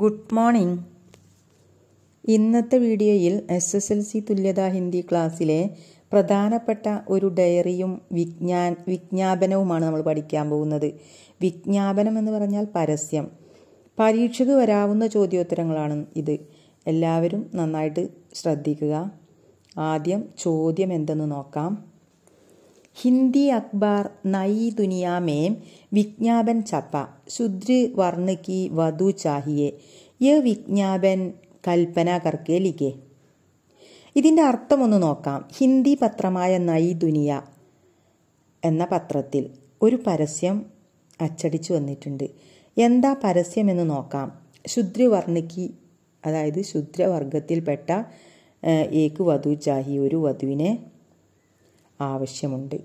good morning ഇന്നത്തെ വീഡിയോയിൽ S S L C തുല്യതാ ഹിന്ദി ക്ലാസ്സിലെ പ്രധാനപ്പെട്ട ഒരു ഡയറിയും വിജ്ഞാൻ വിജ്ഞാപനവുമാണ് നമ്മൾ പഠിക്കാൻ പോകുന്നത് വിജ്ഞാപനം എന്ന് പറഞ്ഞാൽ പരസ്യം പരീക്ഷയ്ക്ക് വരാവുന്ന ചോദ്യോത്തരങ്ങളാണ് ഇത് എല്ലാവരും നന്നായിട്ട് ശ്രദ്ധിക്കുക ആദ്യം ചോദ്യം എന്തെന്ന് നോക്കാം ഹിന്ദി അക്ബാർ നയി ദുനിയാമേ വിജ്ഞാപൻ ചപ്പ ശുദ്ര വർണ്ണ കി വധു ചാഹിയെ യ വിജ്ഞാപൻ കൽപ്പന കർക്കെ ലിഖെ ഇതിൻ്റെ അർത്ഥമൊന്ന് നോക്കാം ഹിന്ദി പത്രമായ നയി ദുനിയ എന്ന പത്രത്തിൽ ഒരു പരസ്യം അച്ചടിച്ചു വന്നിട്ടുണ്ട് എന്താ പരസ്യമെന്ന് നോക്കാം ശുദ്ര ശുദ്രവർണ്ണയ്ക്ക് അതായത് ശുദ്രവർഗത്തിൽപ്പെട്ട ഏക്ക് വധു ചാഹി ഒരു വധുവിനെ ആവശ്യമുണ്ട്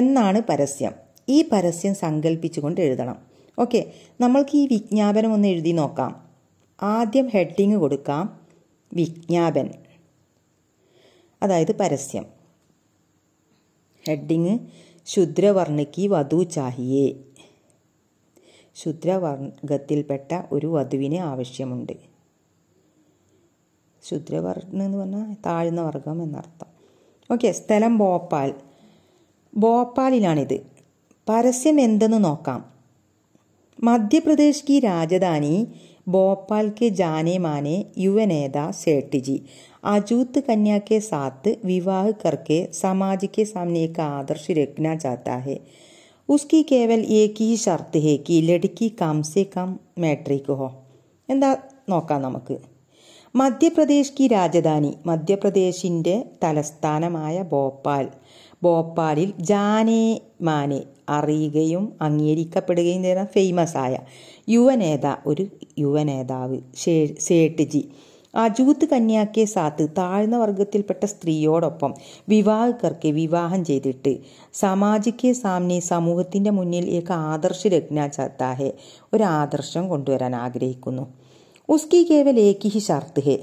എന്നാണ് പരസ്യം ഈ പരസ്യം സങ്കല്പിച്ചുകൊണ്ട് എഴുതണം ഓക്കെ നമ്മൾക്ക് ഈ വിജ്ഞാപനം ഒന്ന് എഴുതി നോക്കാം ആദ്യം ഹെഡിങ് കൊടുക്കാം വിജ്ഞാപൻ അതായത് പരസ്യം ഹെഡിങ് ശുദ്രവർണ്ണയ്ക്ക് വധു ചാഹിയേ ശുദ്രവർഗത്തിൽപ്പെട്ട ഒരു വധുവിന് ആവശ്യമുണ്ട് ശുദ്രവർണ്ണെന്ന് എന്ന് പറഞ്ഞാൽ താഴ്ന്ന വർഗം എന്നർത്ഥം ഓക്കെ സ്ഥലം ഭോപ്പാൽ ഭോപ്പാലിലാണിത് പരസ്യം എന്തെന്ന് നോക്കാം മധ്യപ്രദേശ് കി രാജധാനി ഭോപ്പാൽ കെ ജാനെ മാനെ യുവ നേത സേട്ടിജി അജൂത്ത് കന്യാ സാത്ത് വിവാഹ കർക്കെ സമാജ് കെ സാമനെ കാ ആദർശ് രഖ്ന ചാത്ത ഹെ उसकी केवल एक ही शर्त है कि लड़की कम से कम എന്താ നോക്കാം നമുക്ക് മധ്യപ്രദേശ് കി രാജധാനി മധ്യപ്രദേശിൻ്റെ തലസ്ഥാനമായ ഭോപ്പാൽ ഭോപ്പാലിൽ ജാനേ മാനെ അറിയുകയും അംഗീകരിക്കപ്പെടുകയും ചെയ്യുന്ന ഫേമസ് ആയ യുവനേത ഒരു യുവനേതാവ് ഷേ സേട്ട്ജി അജൂത്ത് കന്യാക്കെ സാത്ത് താഴ്ന്ന വർഗത്തിൽപ്പെട്ട സ്ത്രീയോടൊപ്പം വിവാഹികർക്ക് വിവാഹം ചെയ്തിട്ട് സമാജിക്ക് സാമ്നെ സമൂഹത്തിൻ്റെ മുന്നിൽ ഏക ആദർശ രജ്ഞ ചത്താഹെ ഒരു ആദർശം കൊണ്ടുവരാൻ ആഗ്രഹിക്കുന്നു ഉസ്കി കേവൽ ഏക്ക് ഹി ഷർത്ത് ഹേ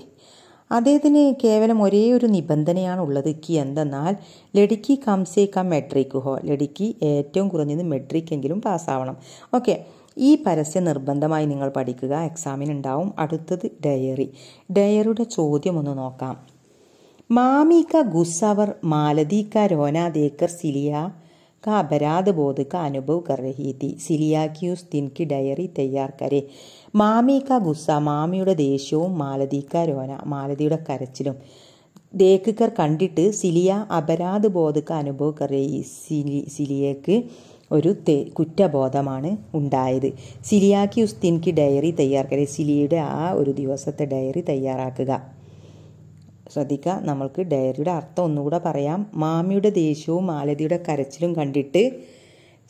അദ്ദേഹത്തിന് കേവലം ഒരേ ഒരു നിബന്ധനയാണ് ഉള്ളത് കി എന്തെന്നാൽ ലഡിക്ക് കംസേ കം മെട്രിക് ഹോ ലഡിക്ക് ഏറ്റവും കുറഞ്ഞത് മെട്രിക് എങ്കിലും പാസ്സാവണം ഓക്കെ ഈ പരസ്യം നിർബന്ധമായി നിങ്ങൾ പഠിക്കുക എക്സാമിന് ഉണ്ടാവും അടുത്തത് ഡയറി ഡയറിയുടെ ചോദ്യം ഒന്ന് നോക്കാം മാമിക ഗുസ്സവർ മാലതീക്ക രോന ദേക്കർ സിലിയ का अपराधबोध അനുഭവ अनुभव कर रही ഡയറി सिलिया करे മാമി ക ഗുസ്സ മാമിയുടെ ദേഷ്യവും മാലതിക്ക രോന മാലതിയുടെ കരച്ചിലും ദേക്കുകർ കണ്ടിട്ട് സിലിയ അപരാധ ബോധക്ക അനുഭവക്കറി സിലി സിലിയക്ക് ഒരു തേ കുറ്റബോധമാണ് ഉണ്ടായത് സിലിയാക്കി ഉസ്തിൻക്ക് ഡയറി തയ്യാറാക്കുക സിലിയയുടെ ആ ഒരു ദിവസത്തെ ഡയറി തയ്യാറാക്കുക ശ്രദ്ധിക്കുക നമ്മൾക്ക് ഡയറിയുടെ അർത്ഥം ഒന്നുകൂടെ പറയാം മാമിയുടെ ദേഷ്യവും മാലതിയുടെ കരച്ചിലും കണ്ടിട്ട്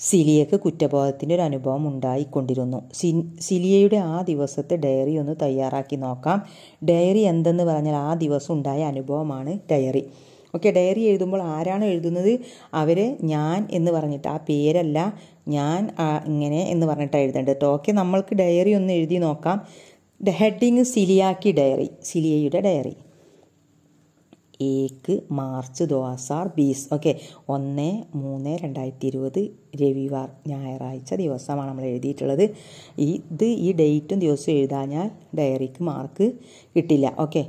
സിലിയക്ക് കുറ്റബോധത്തിൻ്റെ ഒരു അനുഭവം ഉണ്ടായിക്കൊണ്ടിരുന്നു സി സിലിയയുടെ ആ ദിവസത്തെ ഡയറി ഒന്ന് തയ്യാറാക്കി നോക്കാം ഡയറി എന്തെന്ന് പറഞ്ഞാൽ ആ ദിവസം ഉണ്ടായ അനുഭവമാണ് ഡയറി ഓക്കെ ഡയറി എഴുതുമ്പോൾ ആരാണ് എഴുതുന്നത് അവരെ ഞാൻ എന്ന് പറഞ്ഞിട്ട് ആ പേരല്ല ഞാൻ ഇങ്ങനെ എന്ന് പറഞ്ഞിട്ടാണ് എഴുതേണ്ടത് ഓക്കെ നമ്മൾക്ക് ഡയറി ഒന്ന് എഴുതി നോക്കാം ഹെഡിങ് സിലിയാക്കി ഡയറി സിലിയയുടെ ഡയറി ഏക്ക് മാർച്ച് ദോസാർ ബീസ് ഓക്കെ ഒന്ന് മൂന്ന് രണ്ടായിരത്തി ഇരുപത് രവിവാർ ഞായറാഴ്ച ദിവസമാണ് നമ്മൾ എഴുതിയിട്ടുള്ളത് ഇത് ഈ ഡേറ്റും ദിവസവും എഴുതാഞ്ഞാൽ ഡയറിക്ക് മാർക്ക് കിട്ടില്ല ഓക്കെ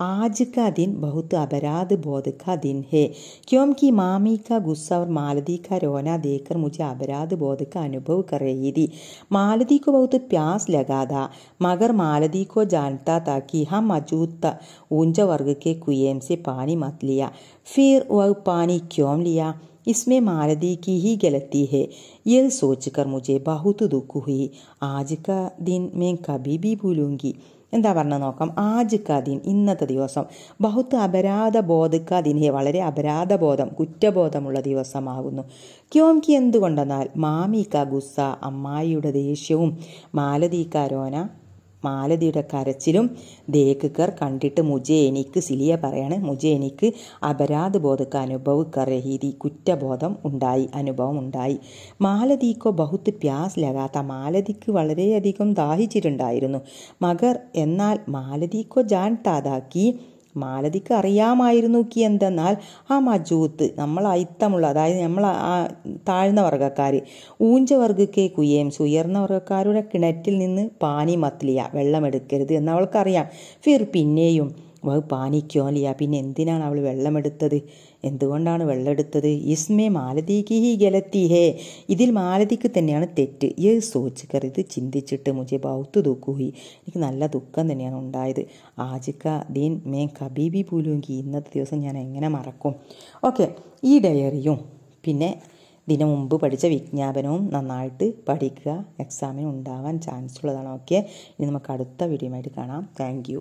आज का दिन बहुत अपराध बोध का दिन है क्योंकि मामी का गुस्सा और मालदी का रोना देखकर मुझे अपराध बोध का अनुभव कर रही थी मालदी को बहुत प्यास लगा था मगर मालदी को जानता था कि हम मौजूद ऊंचा वर्ग के कुएं से पानी मत लिया फिर वह पानी क्यों लिया इसमें मालदी की ही गलती है यह सोचकर मुझे बहुत दुख हुई आज का दिन मैं कभी भी भूलूंगी എന്താ പറഞ്ഞു നോക്കാം ആജിക്കാദീൻ ഇന്നത്തെ ദിവസം ബഹുത്ത് അപരാധ ബോധിക്കാദീൻ ഹേ വളരെ അപരാധബോധം കുറ്റബോധമുള്ള ദിവസമാകുന്നു ക്യോംകി എന്തുകൊണ്ടെന്നാൽ മാമിക്ക ഗുസ്സ അമ്മായിയുടെ ദേഷ്യവും മാലതീക്കാരോന മാലതിയുടെ കരച്ചിലും ദേക്കുക്കർ കണ്ടിട്ട് മുജെ എനിക്ക് സിലിയ പറയാണ് മുജെ എനിക്ക് അപരാധ ബോധക്ക് അനുഭവക്കർ രഹീതി കുറ്റബോധം ഉണ്ടായി അനുഭവം ഉണ്ടായി മാലതിക്കോ ബഹുത്ത് പ്യാസ് ലഗാത്ത മാലതിക്ക് വളരെയധികം ദാഹിച്ചിട്ടുണ്ടായിരുന്നു മകർ എന്നാൽ മാലതിക്കോ ജാൻ താതാക്കി മാലതിക്ക് അറിയാമായിരുന്നു കി എന്തെന്നാൽ ആ മജൂത്ത് നമ്മൾ അയിത്തമുള്ള അതായത് നമ്മൾ ആ താഴ്ന്ന വർഗ്ഗക്കാർ വർഗ്ഗക്കേ കുയേം ഉയർന്ന വർഗ്ഗക്കാരുടെ കിണറ്റിൽ നിന്ന് പാനി മത്ലിയ വെള്ളമെടുക്കരുത് എന്നവൾക്കറിയാം ഫിർ പിന്നെയും വ പാനിക്കോലിയ പിന്നെ എന്തിനാണ് അവൾ വെള്ളമെടുത്തത് എന്തുകൊണ്ടാണ് വെള്ളമെടുത്തത് ഇസ്മേ മാലതിക്ക് ഹി ഗലത്തി ഹേ ഇതിൽ മാലതിക്ക് തന്നെയാണ് തെറ്റ് ഈ സോച്ചുക്കർ ഇത് ചിന്തിച്ചിട്ട് മുജെ ബൗത്ത് ദുഃഖുഹി എനിക്ക് നല്ല ദുഃഖം തന്നെയാണ് ഉണ്ടായത് ആജിക്ക ദീൻ മേ കബീബി പൂലുമെങ്കിൽ ഇന്നത്തെ ദിവസം ഞാൻ എങ്ങനെ മറക്കും ഓക്കെ ഈ ഡയറിയും പിന്നെ ഇതിന് മുമ്പ് പഠിച്ച വിജ്ഞാപനവും നന്നായിട്ട് പഠിക്കുക എക്സാമിന് ഉണ്ടാവാൻ ചാൻസ് ഉള്ളതാണ് ഓക്കെ ഇനി നമുക്ക് അടുത്ത വീഡിയോ ആയിട്ട് കാണാം താങ്ക്